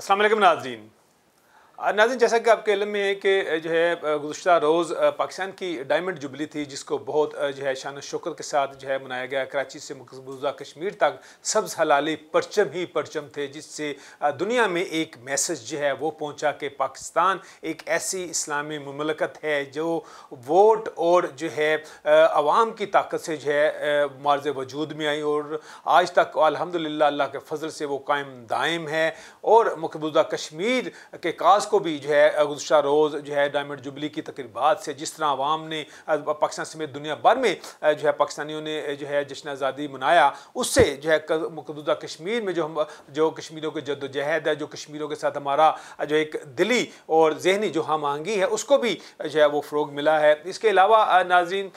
अस्सलाम वालेकुम नाजरीन नाजिन जैसा कि आपके इलम में है कि जो है गुज्त रोज़ पाकिस्तान की डायमंड जुबली थी जिसको बहुत जो है शान शौकत के साथ जो है मनाया गया कराची से मकबूजा कश्मीर तक सब्ज़ हलाली परचम ही परचम थे जिससे दुनिया में एक मैसेज जो है वो पहुंचा कि पाकिस्तान एक ऐसी इस्लामी ममलकत है जो वोट और जो है आवाम की ताकत से जो है मार्ज वजूद में आई और आज तक अलहमदिल्ला के फजल से वो कायम दायम है और मकबूजा कश्मीर के कास नवाज़ को भी जो है गुजशा रोज़ जो है डायमंड जुबली की तकरीबा से जिस तरह आवाम ने पाकिस्तान समेत दुनिया भर में जो है पाकिस्तानियों ने जो है जश्न आज़ादी मनाया उससे जो है मकदूदा कश्मीर में जो हम जो कश्मीरों के जदोजहद है जो कश्मीरों के साथ हमारा जो एक दिली और जहनी जो हम आहंगी है उसको भी जो है वो फ़रोग मिला है इसके अलावा नाजीन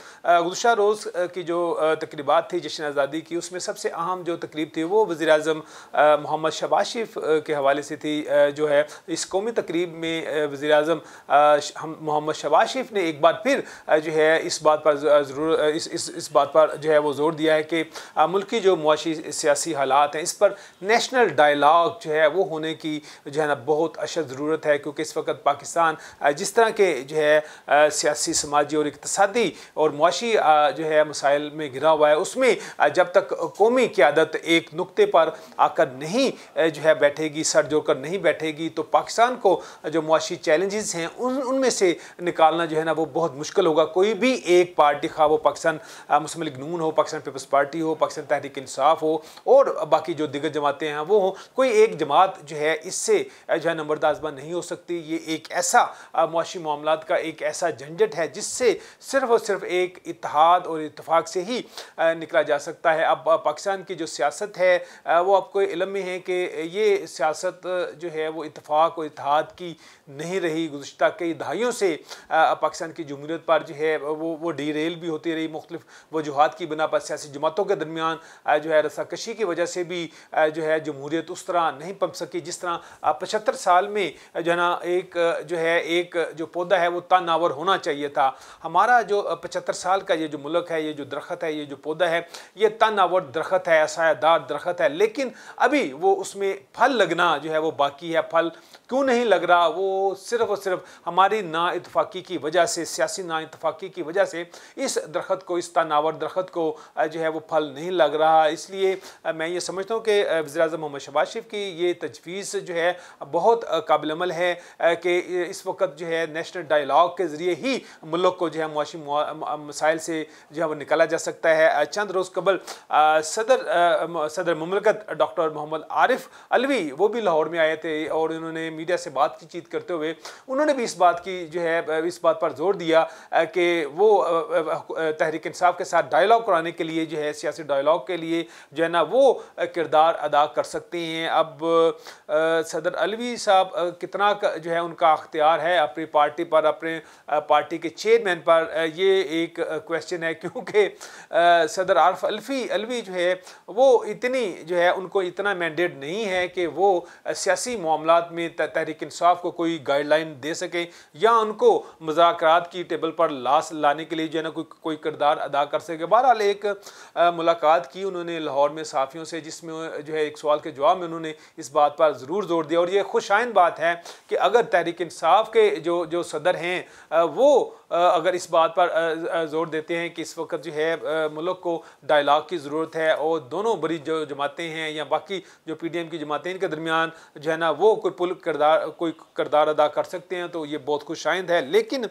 गुजशा रोज़ की जो तकरीबा थी जश्न आज़ादी की उसमें सबसे अहम जो तकरीब थी वो वज़ी अजम मोहम्मद शबाशिफ के हवाले से थी जो है इस कौमी तकरीब तकरीब में वज़ी अजम मोहम्मद शबाज शरीफ ने एक बार फिर जो है इस बात पर ज़रूर इस, इस इस बात पर जो है वो ज़ोर दिया है कि मुल्क की जो मुआशी सियासी हालात हैं इस पर नेशनल डायलाग जो है वो होने की जो है ना बहुत अशद ज़रूरत है क्योंकि इस वक्त पाकिस्तान जिस तरह के जो है सियासी समाजी और इकतसादी और मुआशी जो है मसाइल में घिरा हुआ है उसमें जब तक कौमी क्यादत एक नुकते पर आकर नहीं जो है बैठेगी सर जोड़ कर नहीं बैठेगी तो पाकिस्तान को जो मुआशी चैलेंजेस हैं उन उनमें से निकालना जो है ना वो बहुत मुश्किल होगा कोई भी एक पार्टी खा वो पाकिस्तान मुस्लिम नून हो पाकिस्तान पीपल्स पार्टी हो पाकिस्तान तहरीक इंसाफ हो और बाकी जो दिग्गज जमातें हैं वो हों कोई एक जमात जो है इससे जो है नंबरदार जबान नहीं हो सकती ये एक ऐसा मुआशी मामला का एक ऐसा झंझट है जिससे सिर्फ और सिर्फ एक इतिहाद और इतफाक़ से ही निकला जा सकता है अब पाकिस्तान की जो सियासत है वो आपको इलम में है कि ये सियासत जो है वो इतफाक़ और इतिहाद की नहीं रही गुज्त कई दहाइयों से पाकिस्तान की जमूरीत पर जो है वो वो डी रेल भी होती रही मुख्तफ वजूहत की बिना पर सियासी जमातों के दरमियान जो है रसाकशी की वजह से भी जो है जमहूरीत उस तरह नहीं पम सकी जिस तरह पचहत्तर साल में जो है ना एक जो है एक जो पौधा है वो तानावर होना चाहिए था हमारा जो पचहत्तर साल का ये जो मुल्क है ये जो दरखत है ये जो पौधा है ये तानावर दरख़त है सायादार दरख़त है लेकिन अभी वो उसमें फल लगना जो है वो बाकी है फल क्यों नहीं लग रहा वो सिर्फ और सिर्फ हमारी ना इतफाकी की वजह से सियासी इतफाकी की वजह से इस दरख्त को इस तनावर दरख्त को जो है वो फल नहीं लग रहा इसलिए मैं ये समझता हूँ कि वजी अजम मोहम्मद शबाज शरीफ की ये तजवीज़ जो है बहुत काबिलमल है कि इस वक्त जो है नेशनल डायलाग के ज़रिए ही मुल्क को जो है मुआशी मसाइल से जो है वो निकाला जा सकता है चंद रोज़ कबल सदर सदर ममलकत डॉक्टर मोहम्मद आरिफ अलवी वो भी लाहौर में आए थे और इन्होंने मीडिया से बातचीत करते हुए उन्होंने भी इस बात की जो है इस बात पर जोर दिया कि वो तहरीक इंसाफ के साथ डायलॉग कराने के लिए जो है सियासी डायलॉग के लिए जो है ना वो किरदार अदा कर सकते हैं अब सदर अलवी साहब कितना जो है उनका अख्तियार है अपनी पार्टी पर अपने पार्टी के चेयरमैन पर ये एक क्वेश्चन है क्योंकि सदर आरफ अल्फी अलवी जो है वो इतनी जो है उनको इतना मैंडेट नहीं है कि वो सियासी मामला में तहरीक इंसाफ को कोई गाइडलाइन दे सकें या उनको मजाक की टेबल पर लाश लाने के लिए जो है ना कोई कोई किरदार अदा कर सके बहरहाल एक मुलाकात की उन्होंने लाहौर में साफियों से जिसमें जो है एक सवाल के जवाब में उन्होंने इस बात पर ज़रूर जोर दिया और ये खुशाइन बात है कि अगर तहरीक इंसाफ के जो जो सदर हैं वो अगर इस बात पर जोर देते हैं कि इस वक्त जो है मुल्क को डायलाग की ज़रूरत है और दोनों बड़ी जो जमातें हैं या बाकी जो पी डी एम की जमातें इनके दरमियान जो है ना वो कोई पुल करदार कोई करदार अदा कर सकते हैं तो ये बहुत खुशाइंद है लेकिन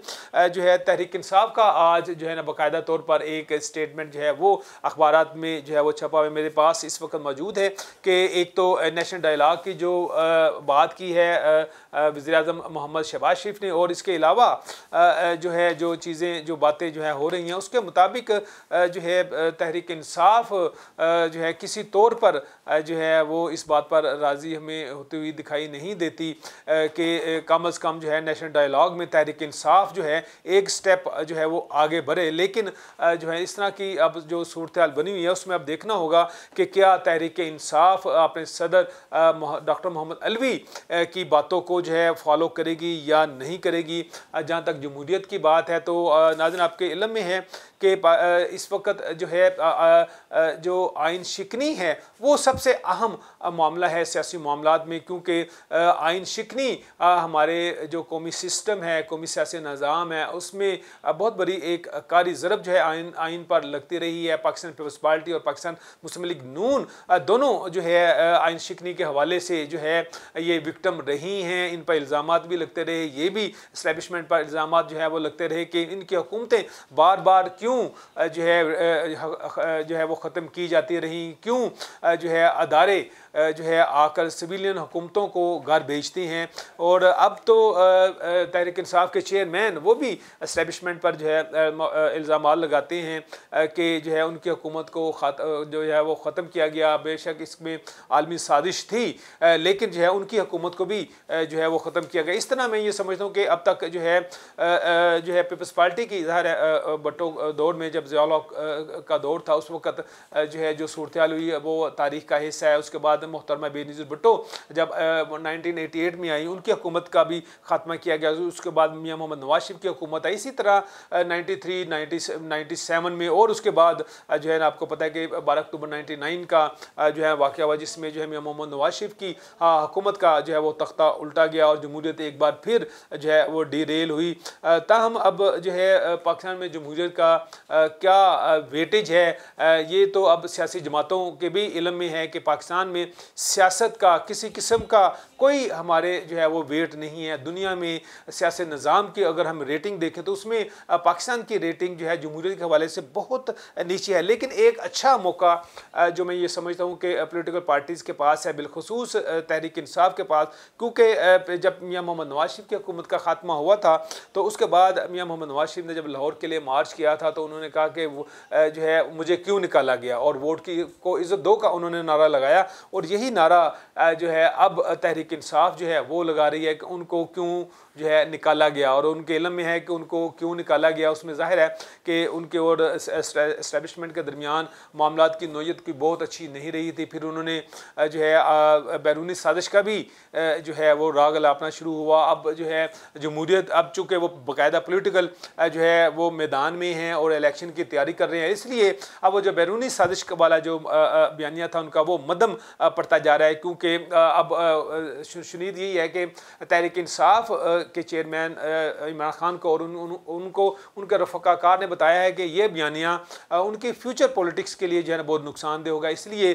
जो है तहरीक इंसाफ का आज जो है ना बाकायदा तौर पर एक स्टेटमेंट जो है वो अखबार में जो है वो छपा हुआ मेरे पास इस वक्त मौजूद है कि एक तो नेशनल डायलाग की जो बात की है वज़ी अजम मोहम्मद शहबाज शरीफ ने और इसके अलावा जो है है जो चीज़ें जो बातें जो है हो रही हैं उसके मुताबिक जो है तहरीक इंसाफ जो है किसी तौर पर जो है वो इस बात पर राज़ी हमें होती हुई दिखाई नहीं देती कि कम अज़ कम जो है नेशनल डायलाग में तहरीक इंसाफ जो है एक स्टेप जो है वो आगे बढ़े लेकिन जो है इस तरह की अब जो सूरत बनी हुई है उसमें अब देखना होगा कि क्या तहरीक इंसाफ अपने सदर डॉक्टर मोहम्मद अलवी की बातों को जो है फॉलो करेगी या नहीं करेगी जहाँ तक जमहूरियत की बात बात है तो नाजन आपके इलम में है कि इस वक्त जो है जो आइन शिकनी है वो सबसे अहम मामला है सियासी मामला में क्योंकि आइन शिकनी हमारे जो कौमी सिस्टम है कौमी सियासी निज़ाम है उसमें बहुत बड़ी एक कारी ज़रब जो है आइन आयन पर लगती रही है पाकिस्तान पीपल्स पार्टी और पाकिस्तान मुस्लिम लीग नून दोनों जो है आइन शिकनी के हवाले से जो है ये विक्टम रही हैं इन पर इल्ज़ाम भी लगते रहे ये भी इस्टेबलिशमेंट पर इल्ज़ाम जो है वो लगते रहे कि इनकी हुकूमतें बार बार क्यों क्यों जो है जो है वो ख़त्म की जाती रही क्यों जो है अदारे जो है आकर सिविलियन हुकूमतों को घर बेचती हैं और अब तो तहरिक इंसाफ के चेयरमैन वो भी इस्टेबलिशमेंट पर जो है इल्ज़ाम लगाते हैं कि जो है उनकी हुकूमत को जो है वो ख़त्म किया गया बेशक इसमें आलमी साजिश थी लेकिन जो है उनकी हुकूमत को भी जो है वो ख़त्म किया गया इस तरह मैं ये समझता हूँ कि अब तक जो है जो है पीपल्स पार्टी की इजहार भट्टो दौर में जब जियालो का दौर था उस वक्त जो है जो सूरत हुई वो तारीख का हिस्सा है उसके बाद मोहतरमा बेनज़ीर भुट्टो जब नाइनटीन एटी एट में आई उनकी हुकूमत का भी खात्मा किया गया उसके बाद मियाँ मोहम्मद नवाज शरीफ की हुकूमत आई इसी तरह नाइन्टी थ्री नाइन्टी सेवन में और उसके बाद जो है ना आपको पता है कि बारह अक्टूबर नाइन्टी नाइन का जो है वाक़ हुआ जिसमें जो है मियाँ मोहम्मद नवाज शरीफ की हाँ, हुकूमत का जो है वो तख्ता उल्टा गया और जमहूरियत एक बार फिर जो है वो डी रेल हुई ताहम अब जो है पाकिस्तान में जमहूरियत का क्या वेटेज है ये तो अब सियासी जमातों के भी इलम में है कि पाकिस्तान में सियासत का किसी किस्म का कोई हमारे जो है वो वेट नहीं है दुनिया में सियासी निज़ाम की अगर हम रेटिंग देखें तो उसमें पाकिस्तान की रेटिंग जो है जमहूरीत के हवाले से बहुत नीचे है लेकिन एक अच्छा मौका जो मैं ये समझता हूँ कि पोलिटिकल पार्टीज़ के पास है बिलखसूस तहरीक इंसाफ के पास क्योंकि जब मियाँ मोहम्मद नवाज शरीफ की हुकूमत का खात्मा हुआ था तो उसके बाद मियाँ मोहम्मद नवाज शरीफ ने जब लाहौर के लिए मार्च किया था तो उन्होंने कहा कि जो है मुझे क्यों निकाला गया और वोट की को इज़्ज़त दो का उन्होंने नारा लगाया और यही नारा जो है अब तहरीक इंसाफ जो है वो लगा रही है कि उनको क्यों जो है निकाला गया और उनके इलम में है कि उनको क्यों निकाला गया उसमें ज़ाहिर है कि उनके और इस्टेबलिशमेंट के दरमियान मामला की नोयत की बहुत अच्छी नहीं रही थी फिर उन्होंने जो है बैरूनी साजिश का भी जो है वो राग लापना शुरू हुआ अब जो है जमहूरीत अब चूँकि वो बाकायदा पोलिटिकल जो है वो मैदान में हैं और इलेक्शन की तैयारी कर रहे हैं इसलिए अब वो जो बैरूनी साजिश वाला जो बयानिया था उनका वो मदम पड़ता जा रहा है क्योंकि अब शुनीद यही है कि तहरीक इंसाफ के चेयरमैन इमरान खान को और उन, उन, उनको उनके रफाकार ने बताया है कि ये बयानियाँ उनकी फ्यूचर पॉलिटिक्स के लिए जो है ना बहुत नुकसानदेह होगा इसलिए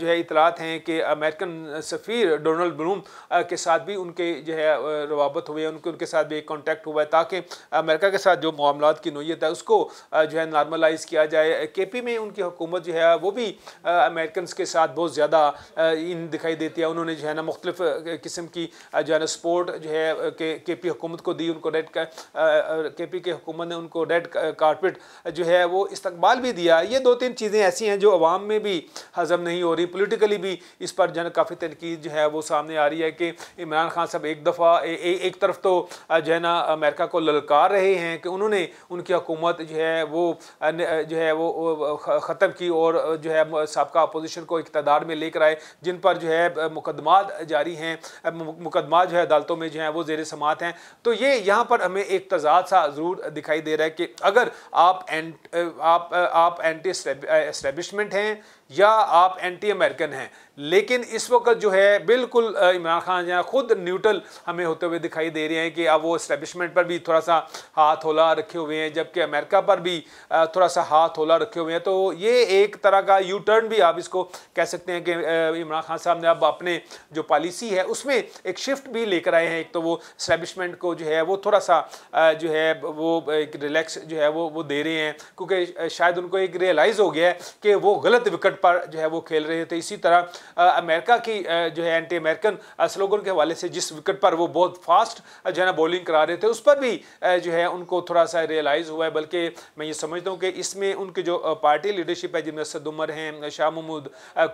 जो है इतलात हैं कि अमेरिकन सफ़ीर डोनल्ड ब्रूम के साथ भी उनके जो है रवाबत हुए उनके उनके साथ भी एक कॉन्टैक्ट हुआ है ताकि अमेरिका के साथ जो मामला की नोयत है उसको जो है नॉर्मलाइज किया जाए के पी में उनकी हुकूमत जो है वो भी अमेरिकन के साथ बहुत ज़्यादा इन दिखाई देती है उन्होंने जो है ना मुख्तलिफ किस्म की जो है ना सपोर्ट जो है के के पी हुकूमत को दी उनको रेड के पी के हुकूमत ने उनको रेड कारपेट जो है वो इस्तकबाल भी दिया ये दो तीन चीज़ें ऐसी हैं जो अवाम में भी हजम नहीं हो रही पोलिटिकली भी इस पर जन काफ़ी तनकीद जो है वो सामने आ रही है कि इमरान खान साहब एक दफ़ा एक तरफ तो जो है ना अमेरिका को ललकार रहे हैं कि उन्होंने उनकी हुकूमत जो है वो जो है वो ख़त्म की और जो है सबका अपोजिशन को इकतदार में लेकर आए जिन पर जो है मुकदमा जारी हैं मुकदमा जो है अदालतों में जो है वो जेर समात बात है तो ये यहाँ पर हमें एक तजाद सा ज़रूर दिखाई दे रहा है कि अगर आप एंट आप आप एंटी एस्टेब्लिशमेंट हैं या आप एंटी अमेरिकन हैं लेकिन इस वक्त जो है बिल्कुल इमरान खान जहाँ खुद न्यूट्रल हमें होते हुए दिखाई दे रहे हैं कि अब वो इस्टेब्लिशमेंट पर भी थोड़ा सा हाथ होला रखे हुए हैं जबकि अमेरिका पर भी थोड़ा सा हाथ होला रखे हुए हैं तो ये एक तरह का यू टर्न भी आप इसको कह सकते हैं कि इमरान खान साहब ने अब अपने जो पॉलिसी है उसमें एक शिफ्ट भी लेकर आए हैं एक तो वो इस्टेबलिशमेंट को जो है वो थोड़ा सा जो है वो एक रिलैक्स जो है वो वो दे रहे हैं क्योंकि शायद उनको एक रियलाइज़ हो गया है कि वो गलत विकट पर जो है वो खेल रहे थे इसी तरह अमेरिका की जो है एंटी अमेरिकन स्लोगन के हवाले से जिस विकेट पर वो बहुत फास्ट जो है ना बॉलिंग करा रहे थे उस पर भी जो है उनको थोड़ा सा रियलाइज़ हुआ है बल्कि मैं ये समझता हूँ कि इसमें उनकी जो पार्टी लीडरशिप है जिनमें असद उमर हैं शाह महमूद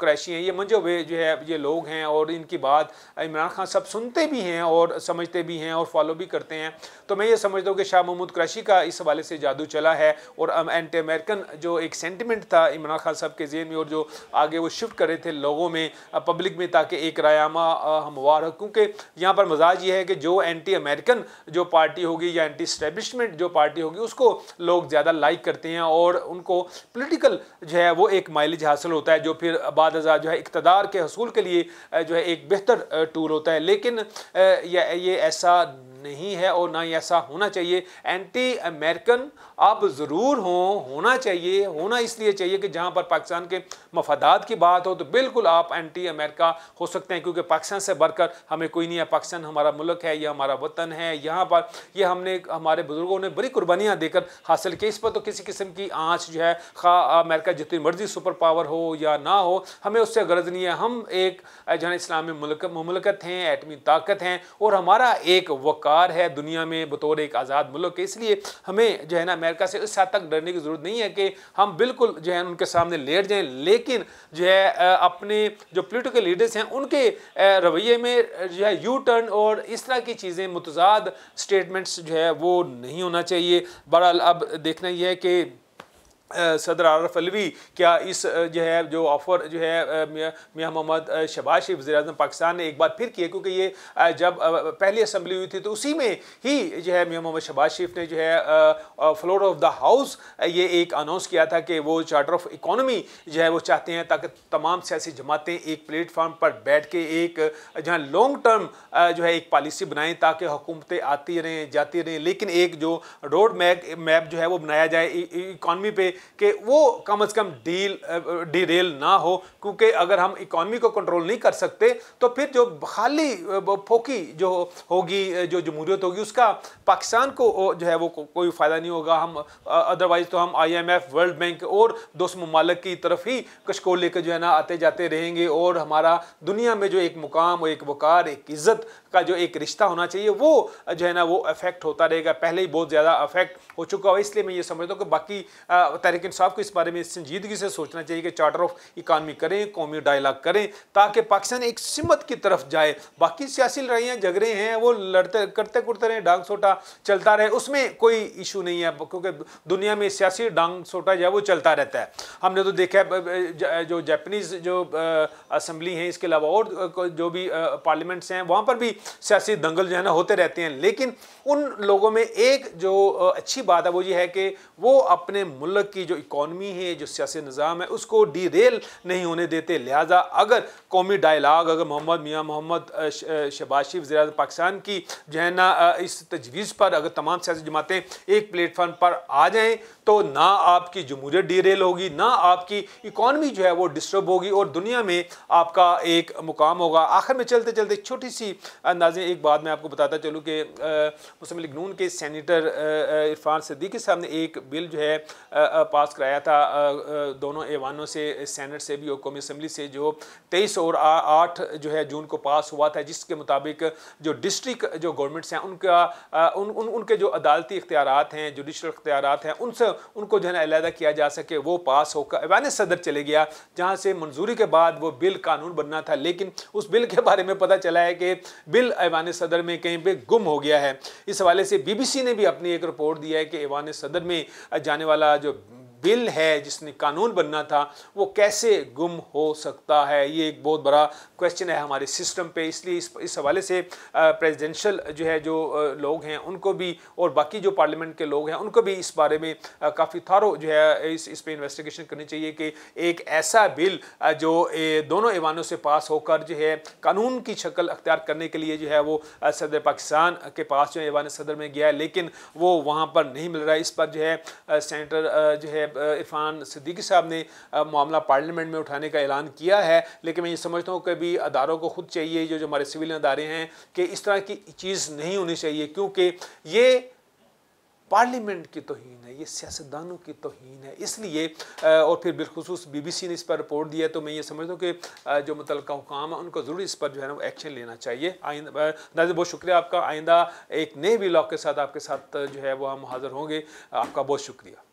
क्रैशी हैं ये मंजो हुए जो है ये लोग हैं और इनकी बात इमरान खान सब सुनते भी हैं और समझते भी हैं और फॉलो भी करते हैं तो मैं ये समझता हूँ कि शाह महमूद क्रैशी का इस हवाले से जादू चला है और एंटी अमेरिकन जो एक सेंटिमेंट था इमरान खान साहब के जेन में और जो जो आगे वो शिफ्ट कर रहे थे लोगों में पब्लिक में ताकि एक रायामा हमवार हो क्योंकि यहाँ पर मजाज ये है कि जो एंटी अमेरिकन जो पार्टी होगी या एंटी स्टैब्लिशमेंट जो पार्टी होगी उसको लोग ज़्यादा लाइक करते हैं और उनको पोलिटिकल जो है वो एक माइलेज हासिल होता है जो फिर बाद जो है इकतदार के हसूल के लिए जो है एक बेहतर टूल होता है लेकिन ये ऐसा नहीं है और ना ही ऐसा होना चाहिए एंटी अमेरिकन अब ज़रूर हो होना चाहिए होना इसलिए चाहिए कि जहां पर पाकिस्तान के मफादात की बात हो तो बिल्कुल आप एंटी अमेरिका हो सकते हैं क्योंकि पाकिस्तान से बढ़कर हमें कोई नहीं है पाकिस्तान हमारा मुल्क है यह हमारा वतन है यहाँ पर यह हमने हमारे बुज़ुर्गों ने बड़ी कुर्बानियाँ देकर हासिल की इस पर तो किसी किस्म की आँच जो है खा अमेरिका जितनी मर्जी सुपर पावर हो या ना हो हमें उससे गर्ज नहीं है हम एक जहाँ इस्लामी मुल्क ममलकत हैं एटमी ताकत हैं और हमारा एक वक़ा वक़ार है दुनिया में बतौर एक आज़ाद मुल्क इसलिए हमें जो है ना अमेरिका से इस हद तक डरने की ज़रूरत नहीं है कि हम बिल्कुल जो है उनके सामने लेट जाएँ लेकिन जो है अपने जो पोलिटिकल लीडर्स हैं उनके रवैये में जो है यू टर्न और इस तरह की चीज़ें मुतजाद स्टेटमेंट्स जो है वो नहीं होना चाहिए बहरहाल अब देखना यह है कि सदर आरफ अलवी क्या इस जो है जो ऑफ़र जो है मियाँ मोहम्मद शबाज शरीफ वजी अजम पाकिस्तान ने एक बार फिर किया क्योंकि ये जब पहली असम्बली हुई थी तो उसी में ही जो है मियाँ मोहम्मद शबाज शरीफ ने जो है फ्लोर ऑफ द हाउस ये एक अनाउंस किया था कि वो चार्टर ऑफ इकोनॉमी जो है वो चाहते हैं ताकि तमाम सियासी जमातें एक प्लेटफार्म पर बैठ के एक जहाँ लॉन्ग टर्म जो है एक पॉलिसी बनाएं ताकि हुकूमतें आती रहें जाती रहें लेकिन एक जो रोड मैप मैप जो है वो बनाया जाए इकानमी e, e, पर कि वो कम अज़ कम डील रेल ना हो क्योंकि अगर हम इकॉनमी को कंट्रोल नहीं कर सकते तो फिर जो खाली फोकी जो होगी जो जमहूरियत होगी उसका पाकिस्तान को जो है वो को, कोई फ़ायदा नहीं होगा हम अदरवाइज़ तो हम आईएमएफ वर्ल्ड बैंक और दोस्त ममालक की तरफ ही कशकोल लेकर जो है ना आते जाते रहेंगे और हमारा दुनिया में जो एक मुकाम एक वक़ार एक इज़्ज़त का जो एक रिश्ता होना चाहिए वो जो है ना वो अफेक्ट होता रहेगा पहले ही बहुत ज़्यादा अफेक्ट हो चुका हो इसलिए मैं ये समझता हूँ कि बाकी तहरीक इंसाफ को इस बारे में संजीदगी से सोचना चाहिए कि चार्टर ऑफ इकानमी करें कौमी डायलाग करें ताकि पाकिस्तान एक सिमत की तरफ जाए बाकी सियासी लड़ाइयाँ झगड़े हैं वो लड़ते करते कुरते रहें डांग सोटा चलता रहे उसमें कोई इशू नहीं है क्योंकि दुनिया में सियासी डांग सोटा जो है वो चलता रहता है हमने तो देखा है जो जैपनीज़ जो असम्बली हैं इसके अलावा और जो भी पार्लियामेंट्स हैं वहाँ पर भी सियासी दंगल जो है ना होते रहते हैं लेकिन उन लोगों में एक जो अच्छी बात है वो ये है कि वो अपने मुल्क की जो इकॉनमी है जो सियासी निज़ाम है उसको डी रेल नहीं होने देते लिहाजा अगर कौमी डायलाग अगर मोहम्मद मियाँ मोहम्मद शबाज शरीफ ज़रा पाकिस्तान की जो है ना इस तजवीज़ पर अगर तमाम सियासी जमातें एक प्लेटफार्म पर आ जाएँ तो ना आपकी जमहूरियत डी रेल होगी ना आपकी इकॉनमी जो है वो डिस्टर्ब होगी और दुनिया में आपका एक मुकाम होगा आखिर में चलते चलते छोटी सी अंदाजे एक बात मैं आपको बताता चलूँ कि मुस्लिम लीग नून के सैनिटर इरफान सदीक साहब ने एक बिल जो है पास कराया था दोनों ऐवानों से सेनेट से भी और कौमी असम्बली से जो तेईस और आठ जो है जून को पास हुआ था जिसके मुताबिक जो डिस्ट्रिक्ट जो गवर्नमेंट्स हैं उनका उन, उन उनके जो अदालती इख्तियार हैं जुडिशल इख्तियार हैं उनसे उनको जो है अलहदा किया जा सके वो पास होकर ऐवान सदर चले गया जहाँ से मंजूरी के बाद वो बिल कानून बनना था लेकिन उस बिल के बारे में पता चला है कि बिल ऐवान सदर में कहीं पर गुम हो गया है इस हवाले से बीबीसी ने भी अपनी एक रिपोर्ट दिया है कि ऐवान सदर में जाने वाला जो बिल है जिसने कानून बनना था वो कैसे गुम हो सकता है ये एक बहुत बड़ा क्वेश्चन है हमारे सिस्टम पे इसलिए इस इस हवाले से प्रेसिडेंशियल जो है जो लोग हैं उनको भी और बाकी जो पार्लियामेंट के लोग हैं उनको भी इस बारे में काफ़ी थारो जो है इस इस पर इन्वेस्टिगेशन करनी चाहिए कि एक ऐसा बिल जो दोनों ईवानों से पास होकर जो है कानून की शक्ल अख्तियार करने के लिए जो है वो सदर पाकिस्तान के पास जो है ईवान सदर में गया है लेकिन वो वहाँ पर नहीं मिल रहा है इस पर जो है सेंटर जो है इरफान सिद्दीकी साहब ने मामला पार्लियामेंट में उठाने का ऐलान किया है लेकिन मैं ये समझता हूँ कि भी अदारों को खुद चाहिए जो जो हमारे सिविल अदारे हैं कि इस तरह की चीज़ नहीं होनी चाहिए क्योंकि ये पार्लियामेंट की तोहन है ये सियासतदानों की तोहन है इसलिए और फिर बिलखसूस बी बी सी ने इस पर रिपोर्ट दिया तो मैं ये समझता हूँ कि जो मुतल हुकाम है उनको ज़रूर इस पर जो है ना वो एक्शन लेना चाहिए आइंदा बहुत शुक्रिया आपका आइंदा एक नए ब्लॉग के साथ आपके साथ जो है वो हम हाज़िर होंगे आपका बहुत शुक्रिया